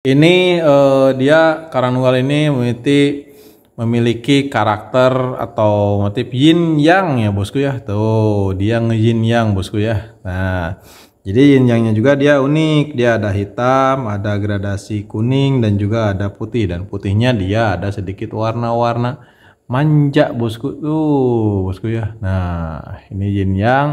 Ini uh, dia Karanunggal ini memiliki memiliki karakter atau motif yin yang ya bosku ya. Tuh, dia nge-yin yang bosku ya. Nah, jadi yin yangnya juga dia unik. Dia ada hitam, ada gradasi kuning dan juga ada putih dan putihnya dia ada sedikit warna-warna manja bosku tuh, bosku ya. Nah, ini yin yang.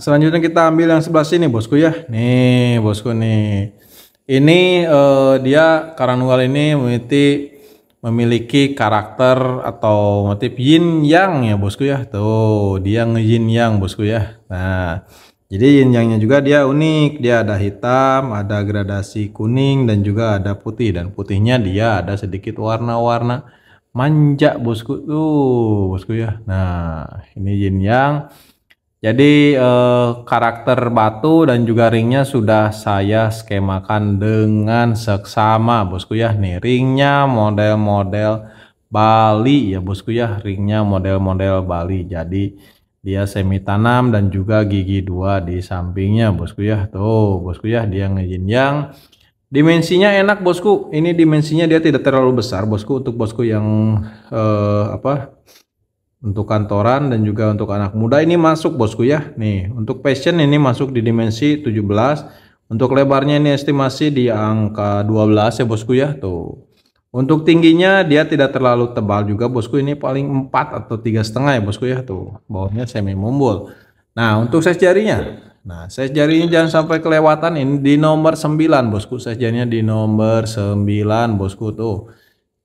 Selanjutnya kita ambil yang sebelah sini bosku ya. Nih bosku nih. Ini eh, dia karanual ini memiliki memiliki karakter atau motif yin yang ya bosku ya. Tuh, dia nge-yin yang bosku ya. Nah, jadi yin yangnya juga dia unik. Dia ada hitam, ada gradasi kuning dan juga ada putih dan putihnya dia ada sedikit warna-warna manja bosku tuh bosku ya. Nah, ini yin yang jadi eh, karakter batu dan juga ringnya sudah saya skemakan dengan seksama bosku ya. Nih ringnya model-model Bali ya bosku ya. Ringnya model-model Bali. Jadi dia semi tanam dan juga gigi dua di sampingnya bosku ya. Tuh bosku ya dia ngejinjang. Dimensinya enak bosku. Ini dimensinya dia tidak terlalu besar bosku untuk bosku yang eh, apa untuk kantoran dan juga untuk anak muda ini masuk bosku ya. Nih, untuk passion ini masuk di dimensi 17. Untuk lebarnya ini estimasi di angka 12 ya bosku ya. Tuh. Untuk tingginya dia tidak terlalu tebal juga bosku ini paling 4 atau tiga setengah ya bosku ya tuh bawahnya semi mumbul. Nah untuk size jarinya, nah size jarinya jangan sampai kelewatan ini di nomor 9 bosku size jarinya di nomor 9 bosku tuh.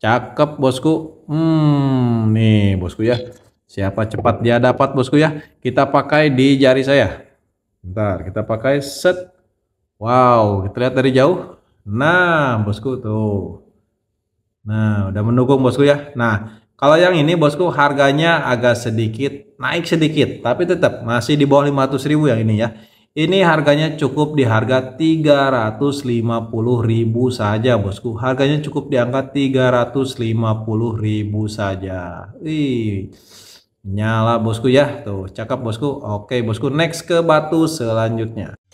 Cakep bosku. Hmm, nih bosku ya. Siapa cepat dia dapat bosku ya. Kita pakai di jari saya. ntar kita pakai set. Wow, kita lihat dari jauh. Nah, bosku tuh. Nah, udah mendukung bosku ya. Nah, kalau yang ini bosku harganya agak sedikit naik sedikit, tapi tetap masih di bawah ribu yang ini ya. Ini harganya cukup di harga 350.000 saja, Bosku. Harganya cukup di angka 350.000 saja. Ih. Nyala, Bosku ya. Tuh, cakep, Bosku. Oke, Bosku, next ke batu selanjutnya.